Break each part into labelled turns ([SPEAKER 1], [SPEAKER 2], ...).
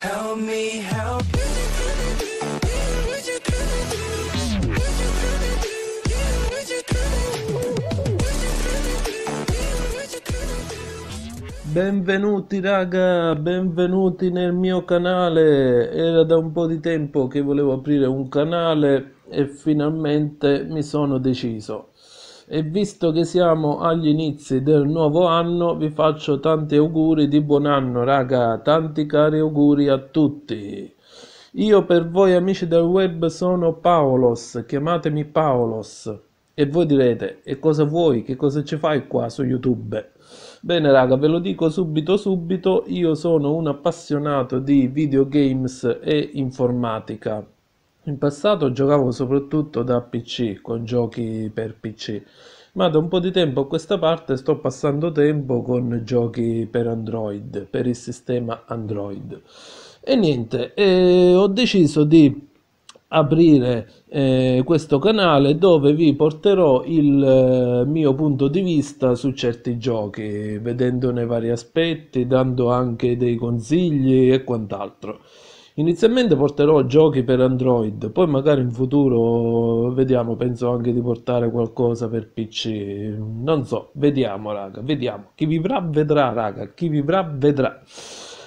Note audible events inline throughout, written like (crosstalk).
[SPEAKER 1] Help me help Benvenuti raga, benvenuti nel mio canale. Era da un po' di tempo che volevo aprire un canale e finalmente mi sono deciso e visto che siamo agli inizi del nuovo anno vi faccio tanti auguri di buon anno raga, tanti cari auguri a tutti. Io per voi amici del web sono Paolos, chiamatemi Paolos. E voi direte, e cosa vuoi, che cosa ci fai qua su YouTube? Bene raga, ve lo dico subito subito, io sono un appassionato di videogames e informatica in passato giocavo soprattutto da PC, con giochi per PC, ma da un po' di tempo a questa parte sto passando tempo con giochi per Android, per il sistema Android. E niente, eh, ho deciso di aprire eh, questo canale dove vi porterò il eh, mio punto di vista su certi giochi, vedendone vari aspetti, dando anche dei consigli e quant'altro. Inizialmente porterò giochi per Android, poi magari in futuro vediamo, penso anche di portare qualcosa per PC. Non so, vediamo raga, vediamo. Chi vivrà vedrà raga, chi vivrà vedrà.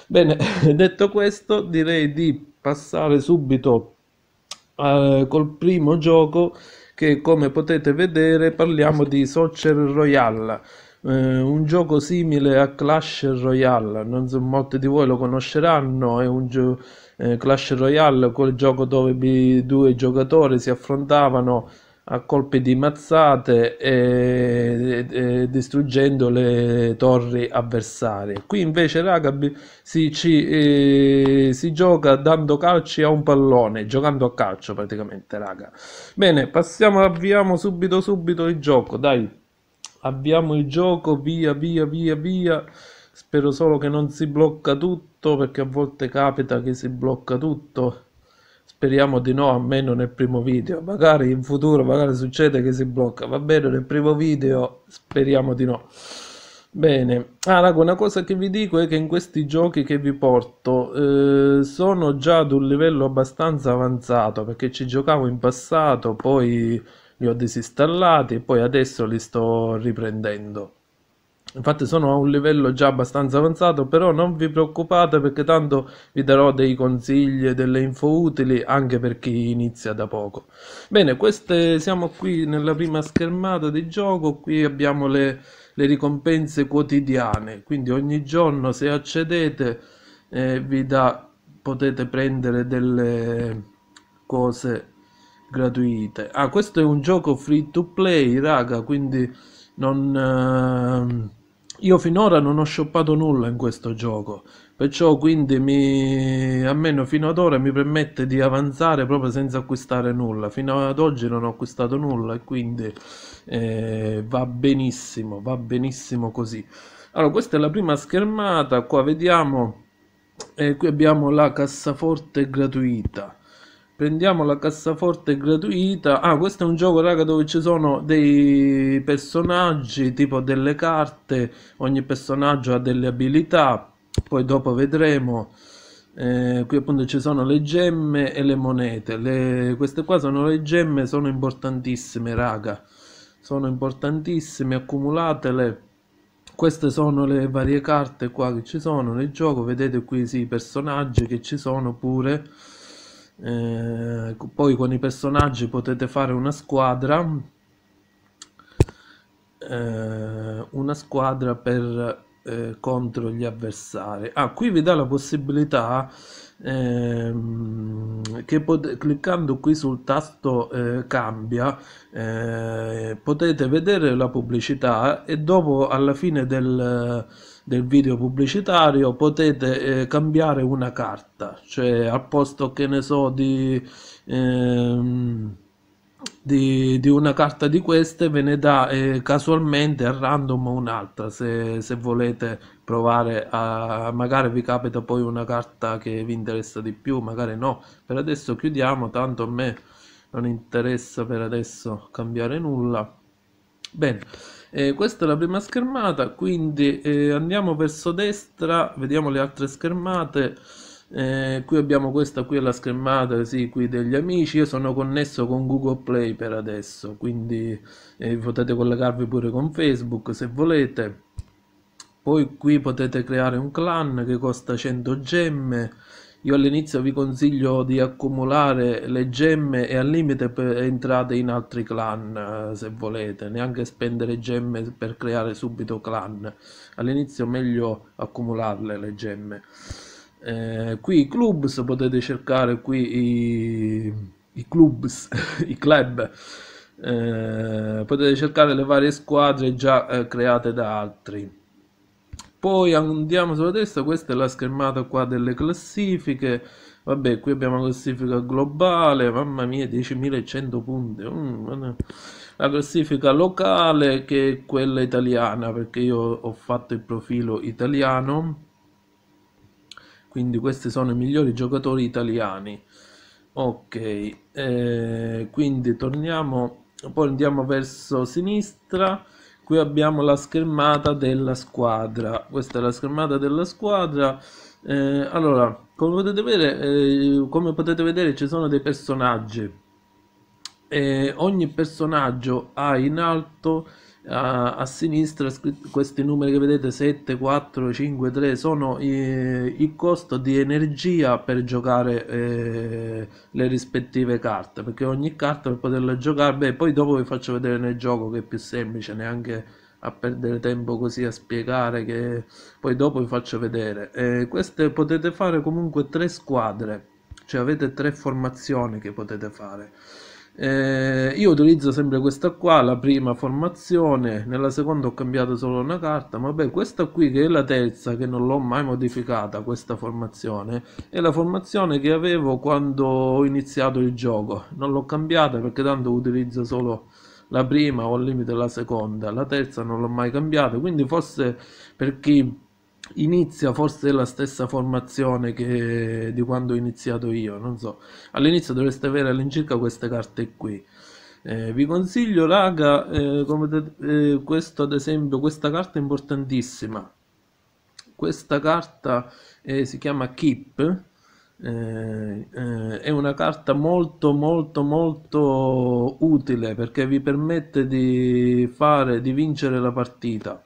[SPEAKER 1] Bene, (laughs) detto questo direi di passare subito eh, col primo gioco che come potete vedere parliamo di Soccer Royale. Eh, un gioco simile a Clash Royale, non so, molti di voi lo conosceranno, è un gioco eh, Clash Royale, quel gioco dove i due giocatori si affrontavano a colpi di mazzate e, e, e, distruggendo le torri avversarie. Qui invece raga si, ci, eh, si, gioca dando calci a un pallone, giocando a calcio praticamente raga. Bene, passiamo, avviamo subito subito il gioco, dai. Abbiamo il gioco, via via via via. Spero solo che non si blocca tutto perché a volte capita che si blocca tutto. Speriamo di no, almeno nel primo video. Magari in futuro magari succede che si blocca. Va bene, nel primo video speriamo di no. Bene, ah raga, una cosa che vi dico è che in questi giochi che vi porto eh, sono già ad un livello abbastanza avanzato perché ci giocavo in passato, poi li ho disinstallati e poi adesso li sto riprendendo. Infatti sono a un livello già abbastanza avanzato, però non vi preoccupate perché tanto vi darò dei consigli e delle info utili anche per chi inizia da poco. Bene, queste, siamo qui nella prima schermata di gioco, qui abbiamo le, le ricompense quotidiane, quindi ogni giorno se accedete eh, da, potete prendere delle cose gratuite. Ah, questo è un gioco free to play, raga, quindi non... Eh, io finora non ho shoppato nulla in questo gioco, perciò quindi mi, almeno fino ad ora mi permette di avanzare proprio senza acquistare nulla. Fino ad oggi non ho acquistato nulla e quindi eh, va benissimo, va benissimo così. Allora, questa è la prima schermata, qua vediamo, eh, qui abbiamo la cassaforte gratuita. Prendiamo la cassaforte gratuita. Ah, questo è un gioco, raga, dove ci sono dei personaggi, tipo delle carte. Ogni personaggio ha delle abilità. Poi dopo vedremo. Eh, qui appunto ci sono le gemme e le monete. Le... Queste qua sono le gemme, sono importantissime, raga. Sono importantissime, accumulatele queste sono le varie carte qua che ci sono nel gioco vedete qui sì, i personaggi che ci sono pure eh, poi con i personaggi potete fare una squadra eh, una squadra per eh, contro gli avversari ah qui vi dà la possibilità ehm, che cliccando qui sul tasto eh, cambia eh, potete vedere la pubblicità e dopo alla fine del del video pubblicitario potete eh, cambiare una carta cioè al posto che ne so di, ehm, di, di una carta di queste ve ne dà eh, casualmente a random un'altra se, se, volete provare a magari vi capita poi una carta che vi interessa di più magari no per adesso chiudiamo tanto a me non interessa per adesso cambiare nulla bene eh, questa è la prima schermata, quindi eh, andiamo verso destra, vediamo le altre schermate. Eh, qui abbiamo questa, qui è la schermata, sì, qui degli amici. Io sono connesso con Google Play per adesso, quindi eh, potete collegarvi pure con Facebook se volete. Poi qui potete creare un clan che costa 100 gemme. Io all'inizio vi consiglio di accumulare le gemme e al limite entrate in altri clan eh, se volete, neanche spendere gemme per creare subito clan. All'inizio meglio accumularle le gemme. Eh, qui i clubs, potete cercare qui i, i clubs, (laughs) i club. Eh, potete cercare le varie squadre già eh, create da altri poi andiamo sulla destra, questa è la schermata qua delle classifiche. Vabbè, qui abbiamo la classifica globale, mamma mia, 10.100 punti. Mm, la classifica locale che è quella italiana, perché io ho fatto il profilo italiano. Quindi questi sono i migliori giocatori italiani. Ok, eh, quindi torniamo, poi andiamo verso sinistra qui abbiamo la schermata della squadra questa è la schermata della squadra eh, allora come potete, vedere, eh, come potete vedere ci sono dei personaggi eh, ogni personaggio ha in alto a, a sinistra questi numeri che vedete 7, 4, 5, 3 sono eh, il costo di energia per giocare eh, le rispettive carte perché ogni carta per poterla giocare beh poi dopo vi faccio vedere nel gioco che è più semplice neanche a perdere tempo così a spiegare che poi dopo vi faccio vedere eh, queste potete fare comunque tre squadre cioè avete tre formazioni che potete fare eh, io utilizzo sempre questa qua, la prima formazione, nella seconda ho cambiato solo una carta, ma beh, questa qui che è la terza che non l'ho mai modificata, questa formazione, è la formazione che avevo quando ho iniziato il gioco, non l'ho cambiata perché tanto utilizzo solo la prima o al limite la seconda, la terza non l'ho mai cambiata, quindi forse per chi inizia forse la stessa formazione che di quando ho iniziato io, non so. All'inizio dovreste avere all'incirca queste carte qui. Eh, vi consiglio, raga, eh, come eh, questo ad esempio, questa carta è importantissima. Questa carta eh, si chiama Keep. Eh, eh, è una carta molto molto molto utile perché vi permette di fare di vincere la partita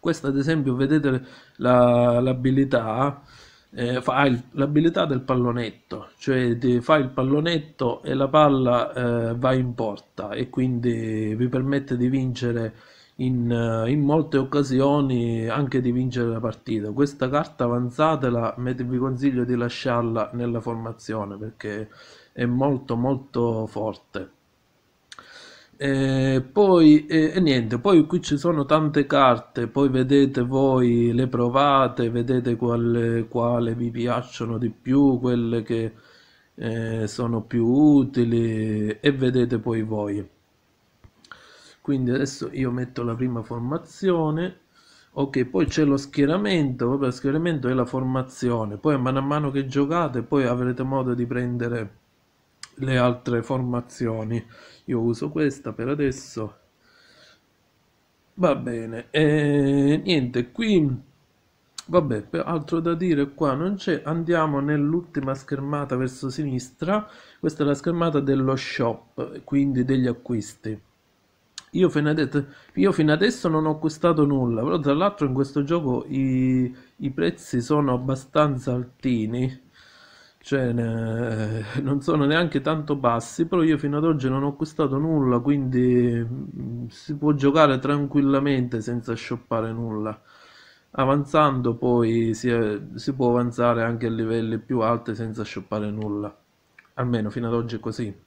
[SPEAKER 1] questa ad esempio vedete la, l'abilità eh, fa ah, il, l'abilità del pallonetto cioè fa il pallonetto e la palla eh, va in porta e quindi vi permette di vincere in, eh, in, molte occasioni anche di vincere la partita questa carta avanzatela vi consiglio di lasciarla nella formazione perché è molto molto forte e eh, poi e, eh, e niente, poi qui ci sono tante carte, poi vedete voi, le provate, vedete quale, quale vi piacciono di più, quelle che eh, sono più utili e vedete poi voi. Quindi adesso io metto la prima formazione, ok, poi c'è lo schieramento, proprio lo schieramento è la formazione, poi man mano che giocate poi avrete modo di prendere le altre formazioni io uso questa per adesso va bene e niente qui vabbè altro da dire qua non c'è andiamo nell'ultima schermata verso sinistra questa è la schermata dello shop quindi degli acquisti io fino, adesso, io fino adesso non ho acquistato nulla però tra l'altro in questo gioco i, i prezzi sono abbastanza altini cioè ne... Eh, non sono neanche tanto bassi, però io fino ad oggi non ho acquistato nulla, quindi mm, si può giocare tranquillamente senza shoppare nulla. Avanzando poi si, eh, si può avanzare anche a livelli più alti senza shoppare nulla, almeno fino ad oggi è così.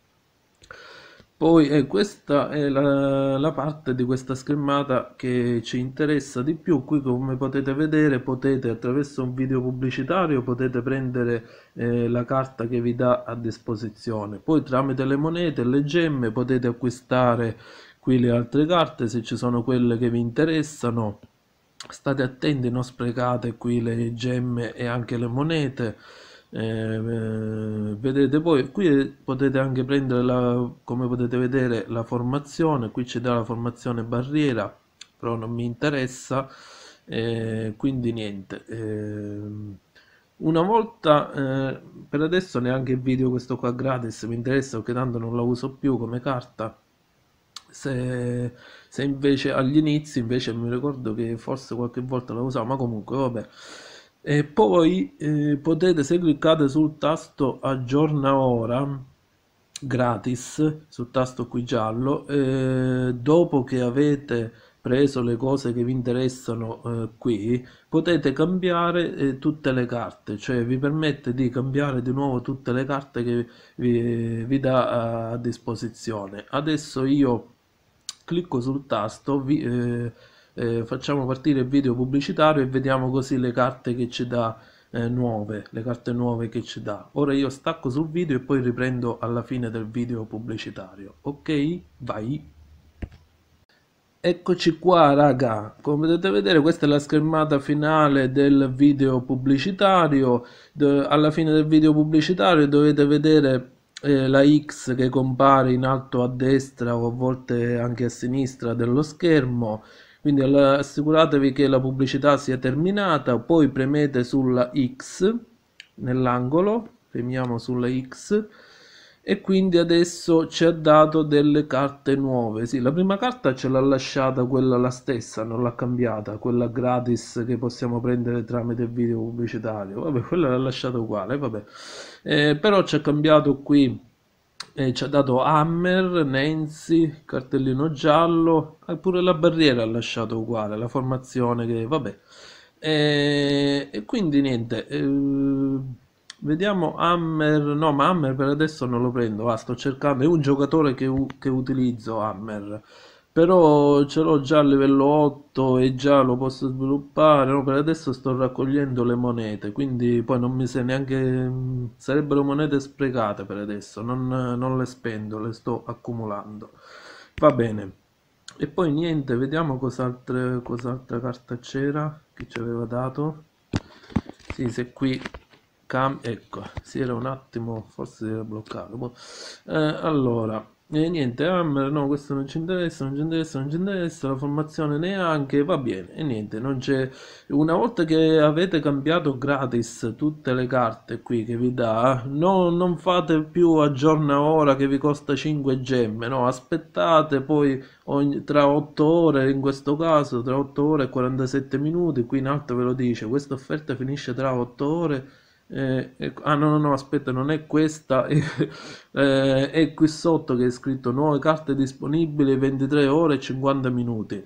[SPEAKER 1] Poi eh, questa è la, la, parte di questa schermata che ci interessa di più, qui come potete vedere potete attraverso un video pubblicitario potete prendere eh, la carta che vi dà a disposizione, poi tramite le monete e le gemme potete acquistare qui le altre carte se ci sono quelle che vi interessano, state attenti non sprecate qui le gemme e anche le monete, Ehm, eh, vedete poi qui potete anche prendere la, come potete vedere la formazione qui c'è dà la formazione barriera però non mi interessa eh, quindi niente eh, una volta eh, per adesso neanche il video questo qua gratis mi interessa perché tanto non la uso più come carta se, se invece agli inizi invece mi ricordo che forse qualche volta la usavo ma comunque vabbè e poi eh, potete se cliccate sul tasto aggiorna ora gratis sul tasto qui giallo eh, dopo che avete preso le cose che vi interessano eh, qui potete cambiare eh, tutte le carte cioè vi permette di cambiare di nuovo tutte le carte che vi, vi dà a disposizione adesso io clicco sul tasto vi, eh, eh, facciamo partire il video pubblicitario e vediamo così le carte che ci dà eh, nuove, le carte nuove che ci dà. Ora io stacco sul video e poi riprendo alla fine del video pubblicitario. Ok? Vai! Eccoci qua raga, come potete vedere questa è la schermata finale del video pubblicitario, alla fine del video pubblicitario dovete vedere eh, la X che compare in alto a destra o a volte anche a sinistra dello schermo quindi assicuratevi che la pubblicità sia terminata poi premete sulla X nell'angolo premiamo sulla X e quindi adesso ci ha dato delle carte nuove sì la prima carta ce l'ha lasciata quella la stessa non l'ha cambiata quella gratis che possiamo prendere tramite video pubblicitario vabbè quella l'ha lasciata uguale vabbè eh, però ci ha cambiato qui eh, ci ha dato Hammer, Nancy, cartellino giallo, pure la barriera ha lasciato uguale, la formazione che vabbè. E, e quindi niente, eh, vediamo Hammer, no ma Hammer per adesso non lo prendo, va, sto cercando, è un giocatore che, che utilizzo Hammer però ce l'ho già a livello 8 e già lo posso sviluppare no? per adesso sto raccogliendo le monete quindi poi non mi se neanche sarebbero monete sprecate per adesso non, non le spendo le sto accumulando va bene e poi niente vediamo cos'altra cos carta c'era che ci aveva dato sì se qui cam ecco si era un attimo forse si era bloccato boh. eh, allora e niente, Hammer, ah, no, questo non ci interessa, non ci interessa, non ci interessa, la formazione neanche, va bene, e niente, non c'è... Una volta che avete cambiato gratis tutte le carte qui che vi dà, no, non fate più aggiorna ora che vi costa 5 gemme, no, aspettate poi ogni, tra 8 ore, in questo caso tra 8 ore e 47 minuti, qui in alto ve lo dice, questa offerta finisce tra 8 ore eh, eh, ah no, no, no, aspetta, non è questa, (laughs) eh, è qui sotto che è scritto nuove carte disponibili 23 ore e 50 minuti.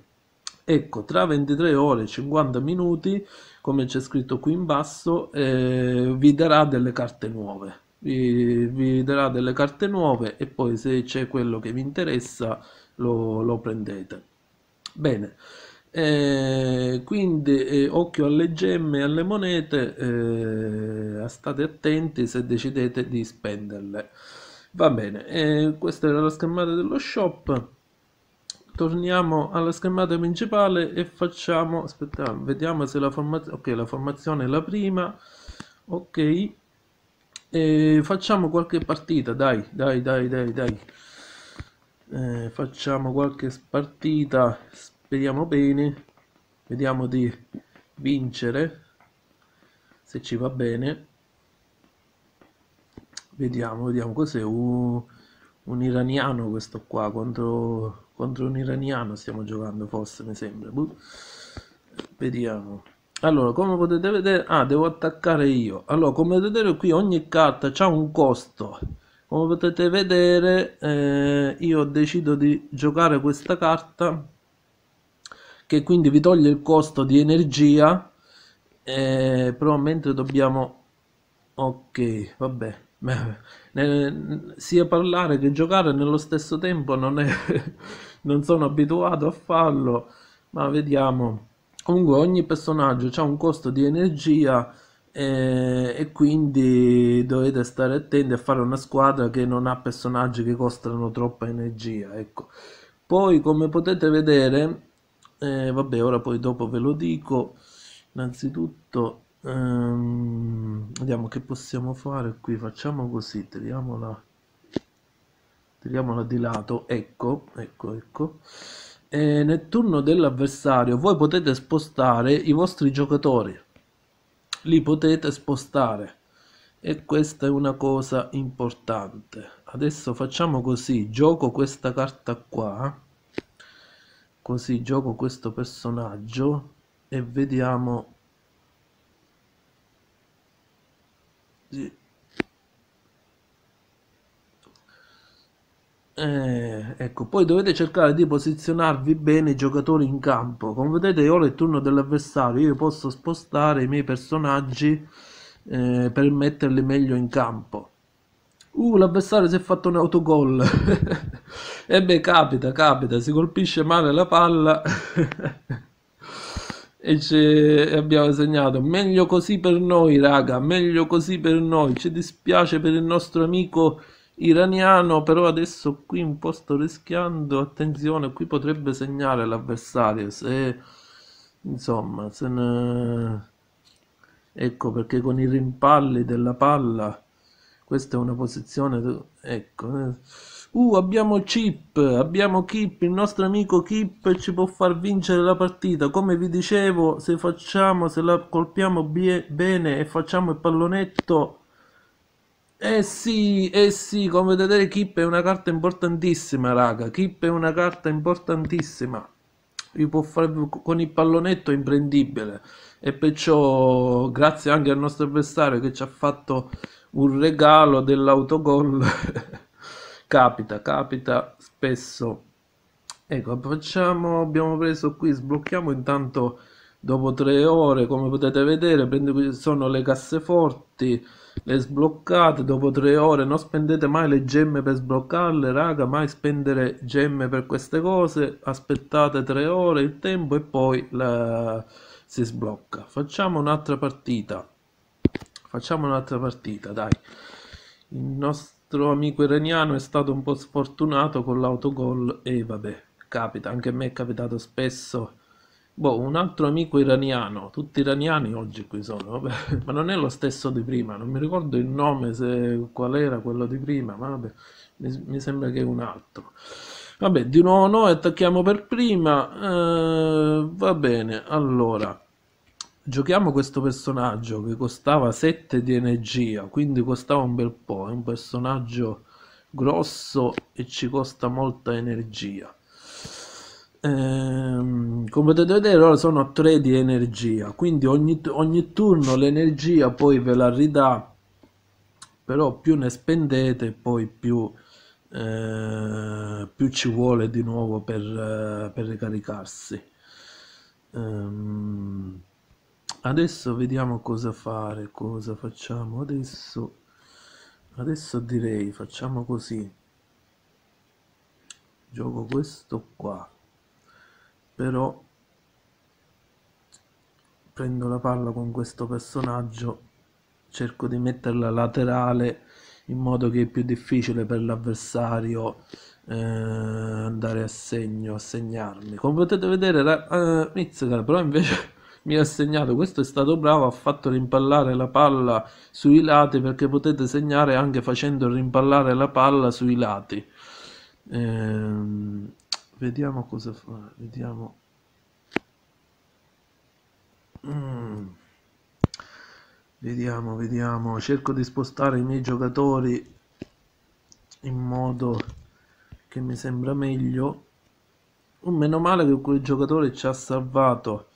[SPEAKER 1] Ecco, tra 23 ore e 50 minuti, come c'è scritto qui in basso, eh, vi darà delle carte nuove. Vi, vi, darà delle carte nuove e poi se c'è quello che vi interessa lo, lo prendete. Bene. Eh, quindi eh, occhio alle gemme e alle monete, eh, state attenti se decidete di spenderle. Va bene, eh, questa era la schermata dello shop. Torniamo alla schermata principale e facciamo, aspetta, vediamo se la formazione, ok la formazione è la prima, ok, e facciamo qualche partita, dai, dai, dai, dai, dai, eh, facciamo qualche partita, vediamo bene vediamo di vincere se ci va bene vediamo vediamo cos'è un, un, iraniano questo qua contro, contro un iraniano stiamo giocando forse mi sembra Buh. vediamo allora come potete vedere ah devo attaccare io allora come potete vedere qui ogni carta ha un costo come potete vedere eh, io deciso di giocare questa carta che quindi vi toglie il costo di energia eh, mentre dobbiamo ok vabbè (laughs) eh, sia parlare che giocare nello stesso tempo non è (laughs) non sono abituato a farlo ma vediamo comunque ogni personaggio ha un costo di energia eh, e quindi dovete stare attenti a fare una squadra che non ha personaggi che costano troppa energia ecco poi come potete vedere eh, vabbè ora poi dopo ve lo dico innanzitutto ehm, vediamo che possiamo fare qui facciamo così tiriamola tiriamola di lato ecco ecco ecco e eh, nel turno dell'avversario voi potete spostare i vostri giocatori li potete spostare e questa è una cosa importante adesso facciamo così gioco questa carta qua così gioco questo personaggio e vediamo sì. Eh, ecco, poi dovete cercare di posizionarvi bene i giocatori in campo. Come vedete, ora è il turno dell'avversario, io posso spostare i miei personaggi eh, per metterli meglio in campo. Uh, l'avversario si è fatto un autogol. (laughs) e beh, capita, capita, si colpisce male la palla. (laughs) e abbiamo segnato meglio così per noi raga meglio così per noi ci dispiace per il nostro amico iraniano però adesso qui un po' sto rischiando attenzione qui potrebbe segnare l'avversario se insomma se ne... ecco perché con i rimpalli della palla questa è una posizione ecco eh. uh abbiamo Chip abbiamo chip il nostro amico chip ci può far vincere la partita come vi dicevo se facciamo se la colpiamo bene e facciamo il pallonetto eh sì, eh sì, come vedete Kip è una carta importantissima, raga. Kip è una carta importantissima. Vi può fare con il pallonetto è imprendibile. E perciò grazie anche al nostro avversario che ci ha fatto un regalo dell'autogol (laughs) capita, capita spesso. Ecco, facciamo, abbiamo preso qui, sblocchiamo intanto dopo tre ore, come potete vedere, prende, sono le casseforti, le sbloccate dopo tre ore, non spendete mai le gemme per sbloccarle, raga, mai spendere gemme per queste cose, aspettate tre ore il tempo e poi la, si sblocca. Facciamo un'altra partita. Facciamo un'altra partita, dai. Il nostro amico iraniano è stato un po' sfortunato con l'autogol e vabbè, capita, anche a me è capitato spesso. Boh, un altro amico iraniano, tutti iraniani oggi qui sono, vabbè, (laughs) ma non è lo stesso di prima, non mi ricordo il nome, se, qual era quello di prima, ma vabbè, mi, mi sembra che è un altro. Vabbè, di nuovo noi attacchiamo per prima, eh, va bene, allora giochiamo questo personaggio che costava 7 di energia, quindi costava un bel po', è un personaggio grosso e ci costa molta energia. Ehm, come potete vedere ora sono a 3 di energia, quindi ogni, ogni turno l'energia poi ve la ridà, però più ne spendete poi più, eh, più ci vuole di nuovo per, eh, per ricaricarsi. Ehm, adesso vediamo cosa fare cosa facciamo adesso adesso direi facciamo così gioco questo qua però prendo la palla con questo personaggio cerco di metterla laterale in modo che è più difficile per l'avversario eh, andare a segno, a segnarmi come potete vedere la, uh, eh, Mizzica però invece mi ha segnato questo è stato bravo ha fatto rimpallare la palla sui lati perché potete segnare anche facendo rimpallare la palla sui lati ehm, vediamo cosa fa vediamo mm. vediamo vediamo cerco di spostare i miei giocatori in modo che mi sembra meglio oh, meno male che quel giocatore ci ha salvato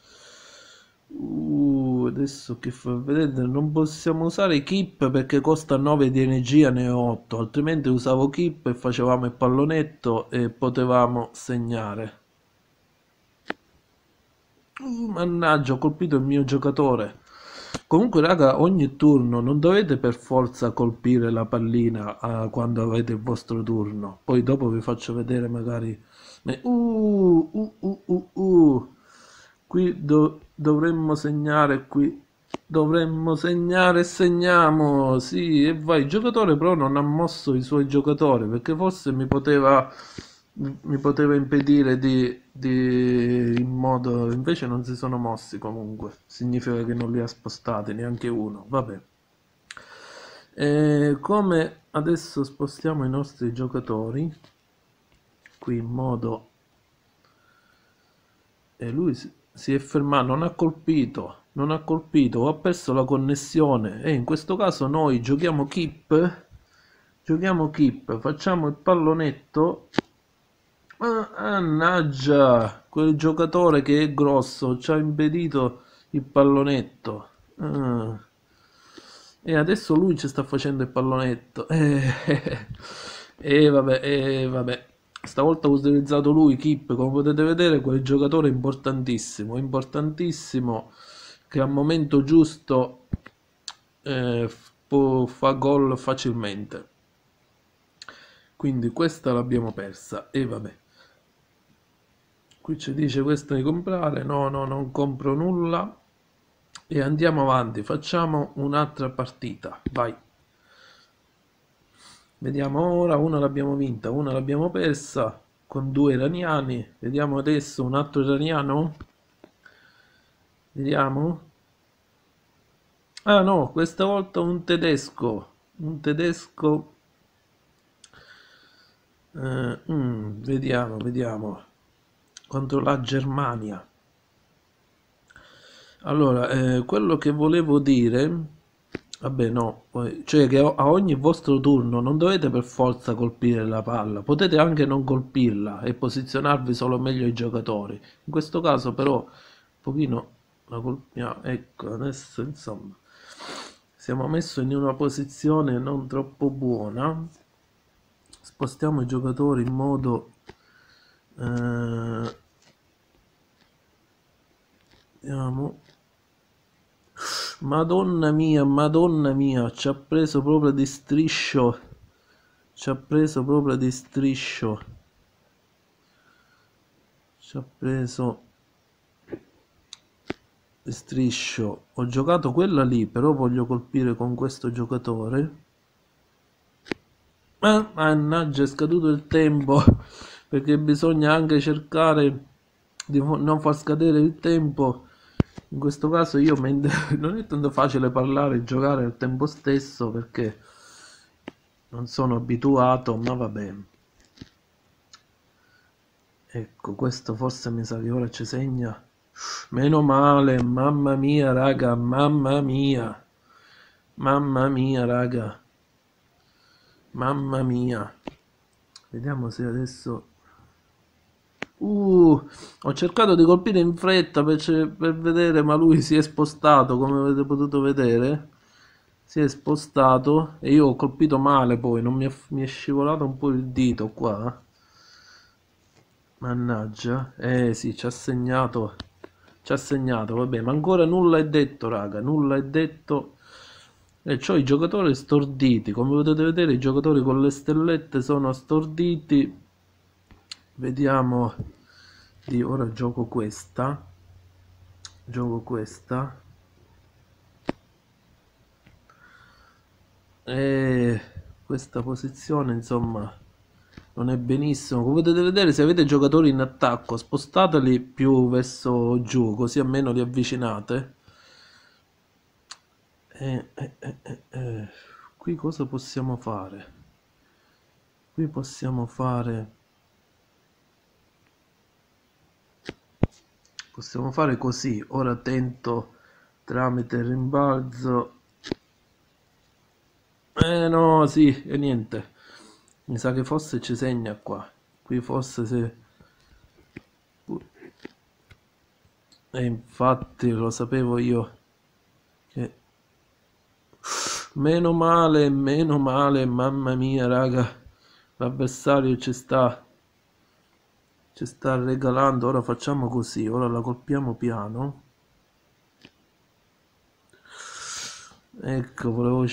[SPEAKER 1] Uh, adesso che fa vedete non possiamo usare Kip perché costa 9 di energia, ne ho 8, altrimenti usavo Kip e facevamo il pallonetto e potevamo segnare. Uh, mannaggia, ho colpito il mio giocatore. Comunque, raga, ogni turno non dovete per forza colpire la pallina eh, quando avete il vostro turno. Poi dopo vi faccio vedere magari... Uh, uh, uh, uh, uh qui do, dovremmo segnare qui dovremmo segnare e segniamo sì e vai il giocatore però non ha mosso i suoi giocatori perché forse mi poteva mi poteva impedire di, di in modo invece non si sono mossi comunque significa che non li ha spostati neanche uno vabbè e come adesso spostiamo i nostri giocatori qui in modo e lui si si è fermato, non ha colpito, non ha colpito, ha perso la connessione e in questo caso noi giochiamo keep, giochiamo keep, facciamo il pallonetto, mannaggia, ah, quel giocatore che è grosso ci ha impedito il pallonetto. Ah. E adesso lui ci sta facendo il pallonetto. E eh, eh, (laughs) eh, vabbè, e eh, vabbè. Stavolta ho utilizzato lui, Kip, come potete vedere quel giocatore importantissimo, importantissimo che al momento giusto eh, può, fa gol facilmente. Quindi questa l'abbiamo persa e vabbè. Qui ci dice questo di comprare, no, no, non compro nulla e andiamo avanti, facciamo un'altra partita, vai. Vediamo ora, una l'abbiamo vinta, una l'abbiamo persa con due iraniani. Vediamo adesso un altro iraniano. Vediamo. Ah no, questa volta un tedesco. Un tedesco. Eh, mm, vediamo, vediamo. Contro la Germania. Allora, eh, quello che volevo dire Vabbè no, cioè che a ogni vostro turno non dovete per forza colpire la palla, potete anche non colpirla e posizionarvi solo meglio i giocatori. In questo caso però un pochino la colpiamo, ecco adesso insomma siamo messi in una posizione non troppo buona. Spostiamo i giocatori in modo... Eh, vediamo Madonna mia, madonna mia, ci ha preso proprio di striscio. Ci ha preso proprio di striscio. Ci ha preso di striscio. Ho giocato quella lì, però voglio colpire con questo giocatore. Ma mannaggia, è scaduto il tempo, (laughs) perché bisogna anche cercare di non far scadere il tempo in questo caso io (laughs) non è tanto facile parlare e giocare al tempo stesso perché non sono abituato ma va bene ecco questo forse mi sa che ora ci segna meno male mamma mia raga mamma mia mamma mia raga mamma mia vediamo se adesso Uh, ho cercato di colpire in fretta per, per, vedere, ma lui si è spostato, come avete potuto vedere. Si è spostato e io ho colpito male poi, non mi è, mi è scivolato un po' il dito qua. Mannaggia. Eh sì, ci ha segnato. Ci ha segnato, vabbè, ma ancora nulla è detto, raga, nulla è detto. E c'ho i giocatori storditi, come potete vedere i giocatori con le stellette sono storditi vediamo di ora gioco questa gioco questa e questa posizione insomma non è benissimo come potete vedere se avete giocatori in attacco spostateli più verso giù così almeno li avvicinate e, e, e, qui cosa possiamo fare qui possiamo fare possiamo fare così ora tento tramite il rimbalzo eh no sì e niente mi sa che forse ci segna qua qui forse se e infatti lo sapevo io che meno male meno male mamma mia raga l'avversario ci sta ci sta regalando ora facciamo così ora la colpiamo piano ecco volevo,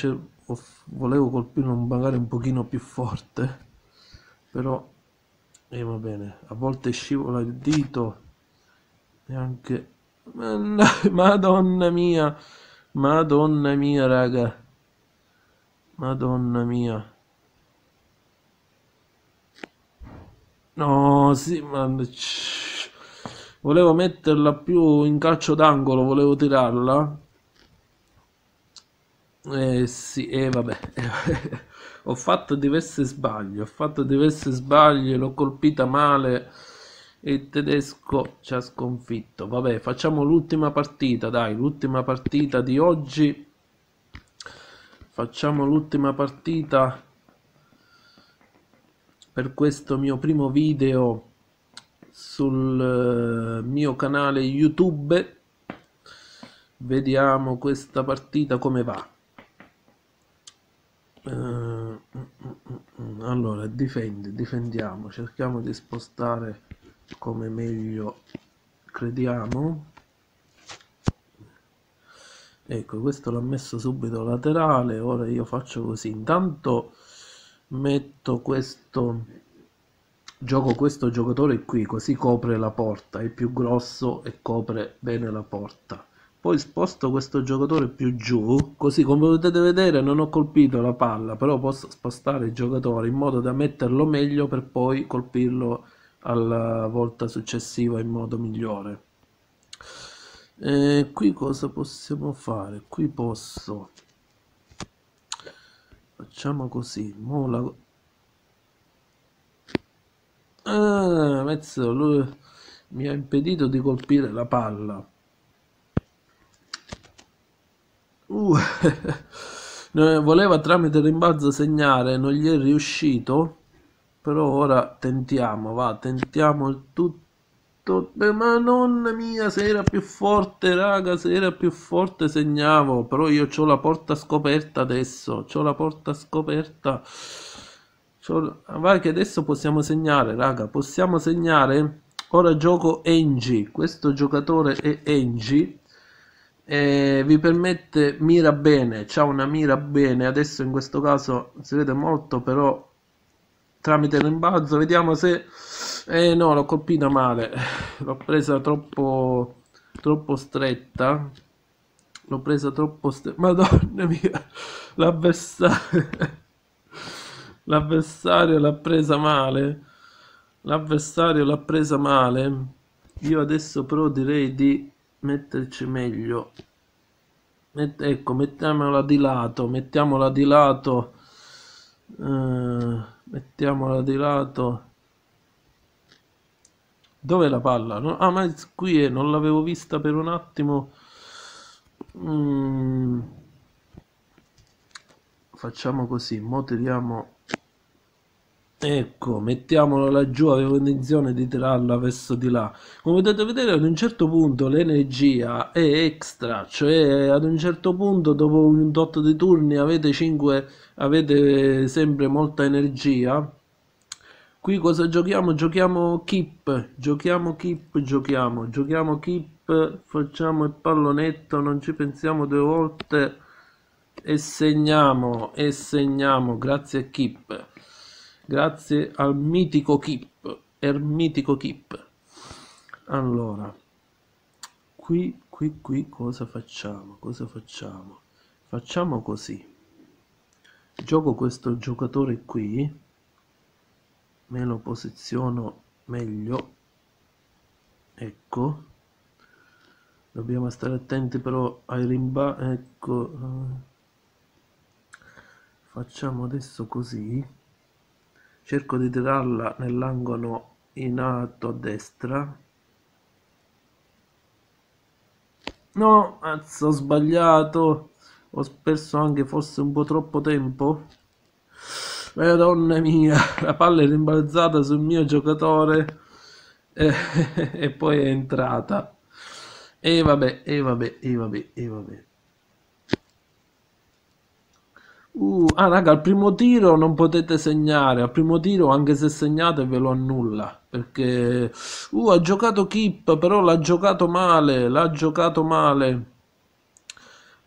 [SPEAKER 1] volevo colpirlo magari un pochino più forte però e eh, va bene a volte scivola il dito e anche (laughs) madonna mia madonna mia raga madonna mia No, sì, ma... Volevo metterla più in calcio d'angolo, volevo tirarla. Eh sì, e eh, vabbè. (laughs) ho fatto diversi sbagli, ho fatto diversi sbagli, l'ho colpita male e il tedesco ci ha sconfitto. Vabbè, facciamo l'ultima partita, dai, l'ultima partita di oggi. Facciamo l'ultima partita per questo mio primo video sul eh, mio canale youtube vediamo questa partita come va eh, mm, mm, mm, allora difende, difendiamo cerchiamo di spostare come meglio crediamo ecco questo l'ha messo subito laterale ora io faccio così intanto metto questo gioco questo giocatore qui così copre la porta è più grosso e copre bene la porta poi sposto questo giocatore più giù così come potete vedere non ho colpito la palla però posso spostare il giocatore in modo da metterlo meglio per poi colpirlo alla volta successiva in modo migliore e qui cosa possiamo fare qui posso facciamo così mo la... ah, mezzo lui mi ha impedito di colpire la palla uh, (laughs) voleva tramite rimbalzo segnare non gli è riuscito però ora tentiamo va tentiamo il tutto tutte, eh, ma nonna mia, se era più forte, raga, se era più forte segnavo, però io ho la porta scoperta adesso, ho la porta scoperta, la... Ah, vai che adesso possiamo segnare, raga, possiamo segnare, ora gioco Engie, questo giocatore è Engie, e vi permette mira bene, c'ha una mira bene, adesso in questo caso si vede molto, però tramite l'imbalzo, vediamo se eh no, l'ho colpita male, (laughs) l'ho presa troppo, troppo stretta, l'ho presa troppo stretta, madonna mia, (laughs) l'avversario, (laughs) l'avversario l'ha presa male, l'avversario l'ha presa male, io adesso però direi di metterci meglio, Met ecco, mettiamola di lato, mettiamola di lato, eh, mettiamola di lato, Dov'è la palla? No, ah, ma qui è, non l'avevo vista per un attimo. Mm. Facciamo così, mo tiriamo... Ecco, mettiamola laggiù, avevo intenzione di tirarla verso di là. Come potete vedere, ad un certo punto l'energia è extra, cioè ad un certo punto dopo un tot di turni avete 5, avete sempre molta energia Qui cosa giochiamo? Giochiamo keep, giochiamo keep, giochiamo, giochiamo keep, facciamo il pallonetto, non ci pensiamo due volte e segniamo, e segniamo, grazie a keep, grazie al mitico keep, ermitico keep. Allora, qui, qui, qui cosa facciamo? Cosa facciamo? Facciamo così. Gioco questo giocatore qui me lo posiziono meglio ecco dobbiamo stare attenti però ai rimbalzi ecco eh. facciamo adesso così cerco di tirarla nell'angolo in alto a destra no azzo ho sbagliato ho perso anche forse un po' troppo tempo Madonna mia, la palla è rimbalzata sul mio giocatore eh, (laughs) e poi è entrata. E vabbè, e vabbè, e vabbè, e vabbè. Uh, ah raga, al primo tiro non potete segnare, al primo tiro anche se segnate ve lo annulla, perché uh, ha giocato Kip, però l'ha giocato male, l'ha giocato male,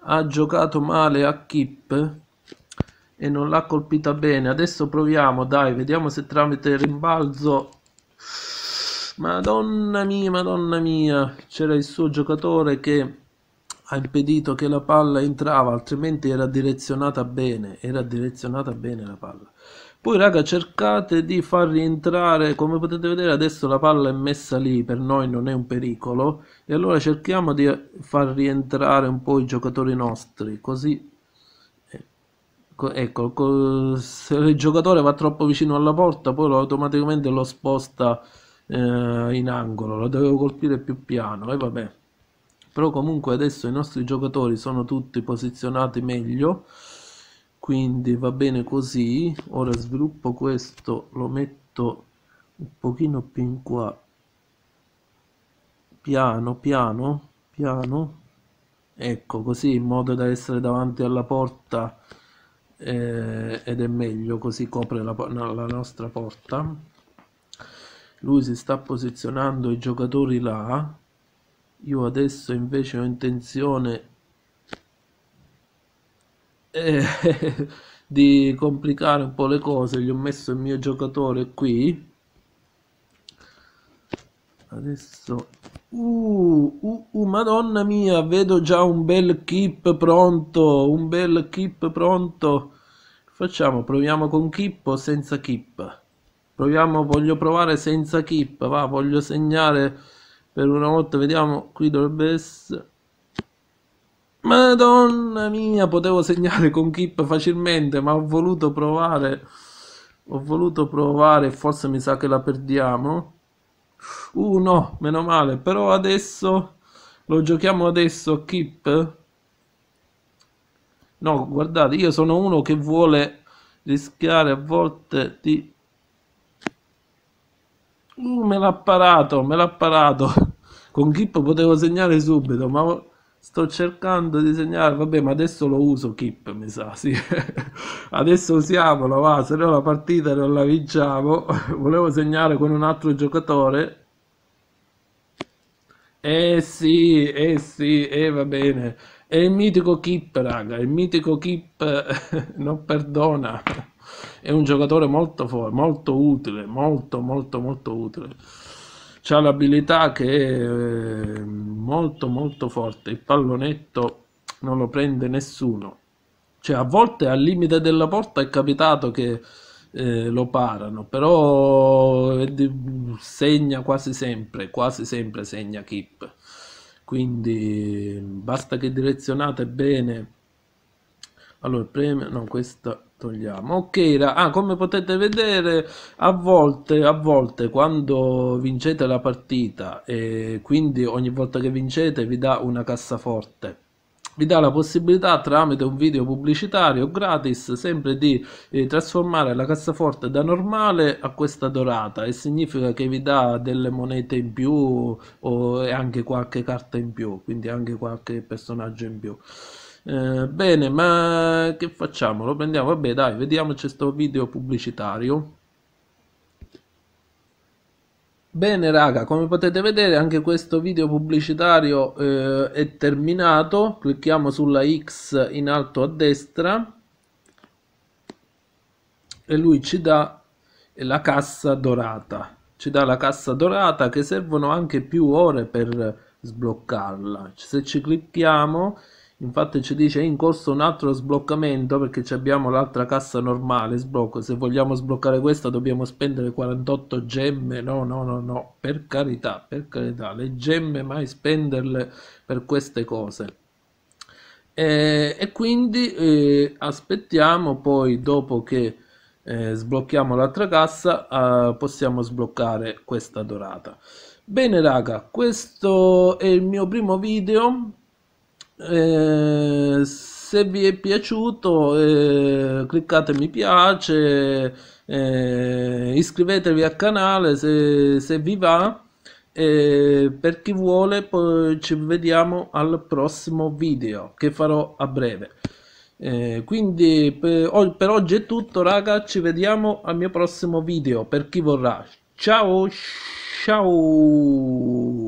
[SPEAKER 1] ha giocato male a Kip e non l'ha colpita bene adesso proviamo dai vediamo se tramite il rimbalzo madonna mia madonna mia c'era il suo giocatore che ha impedito che la palla entrava altrimenti era direzionata bene era direzionata bene la palla poi raga cercate di far rientrare, come potete vedere adesso la palla è messa lì, per noi non è un pericolo, e allora cerchiamo di far rientrare un po' i giocatori nostri, così ecco, se il giocatore va troppo vicino alla porta, poi lo, automaticamente lo sposta eh, in angolo, lo dovevo colpire più piano e eh, vabbè. Però comunque adesso i nostri giocatori sono tutti posizionati meglio, quindi va bene così. Ora sviluppo questo, lo metto un pochino più in qua, piano, piano, piano. Ecco, così in modo da essere davanti alla porta eh, ed è meglio così copre la, la nostra porta lui si sta posizionando i giocatori là io adesso invece ho intenzione eh, (laughs) di complicare un po' le cose gli ho messo il mio giocatore qui Adesso... Uh, uh, uh, madonna mia, vedo già un bel keep pronto, un bel keep pronto. Facciamo, proviamo con keep o senza keep? Proviamo, voglio provare senza keep, va, voglio segnare per una volta, vediamo, qui dovrebbe essere... Madonna mia, potevo segnare con keep facilmente, ma ho voluto provare... Ho voluto provare, forse mi sa che la perdiamo. Uh no, meno male, però adesso lo giochiamo adesso keep. No, guardate, io sono uno che vuole rischiare a volte di Uh, me l'ha parato, me l'ha parato. (laughs) Con keep potevo segnare subito, ma Sto cercando di segnare, vabbè, ma adesso lo uso Kip, mi sa, (laughs) sì. adesso usiamolo, va, se no la partita non la vinciamo. (laughs) Volevo segnare con un altro giocatore. Eh sì, eh sì, eh va bene. È il mitico Kip, raga, il mitico Kip (laughs) non perdona. È un giocatore molto forte, molto utile, molto molto molto utile c'ha l'abilità che è eh, molto molto forte, il pallonetto non lo prende nessuno, cioè a volte al limite della porta è capitato che eh, lo parano, però segna quasi sempre, quasi sempre segna Kip, quindi basta che direzionate bene, allora premio, no questa togliamo ok ah, come potete vedere a volte, a volte quando vincete la partita e quindi ogni volta che vincete vi dà una cassaforte vi dà la possibilità tramite un video pubblicitario gratis sempre di eh, trasformare la cassaforte da normale a questa dorata e significa che vi dà delle monete in più o, anche qualche carta in più quindi anche qualche personaggio in più eh, bene, ma che facciamo? Lo prendiamo? Vabbè, dai, vediamoci questo video pubblicitario. Bene raga, come potete vedere anche questo video pubblicitario eh, è terminato, clicchiamo sulla X in alto a destra e lui ci dà la cassa dorata, ci dà la cassa dorata che servono anche più ore per sbloccarla, se ci clicchiamo infatti ci dice è in corso un altro sbloccamento perché abbiamo l'altra cassa normale sblocco se vogliamo sbloccare questa dobbiamo spendere 48 gemme no no no no per carità per carità le gemme mai spenderle per queste cose e, e quindi eh, aspettiamo poi dopo che eh, sblocchiamo l'altra cassa eh, possiamo sbloccare questa dorata bene raga questo è il mio primo video eh, se vi è piaciuto eh, cliccate mi piace, eh, iscrivetevi al canale se, se vi va. per chi vuole poi ci vediamo al prossimo video che farò a breve. Eh, quindi per, per, oggi è tutto raga, ci vediamo al mio prossimo video per chi vorrà. Ciao, ciao!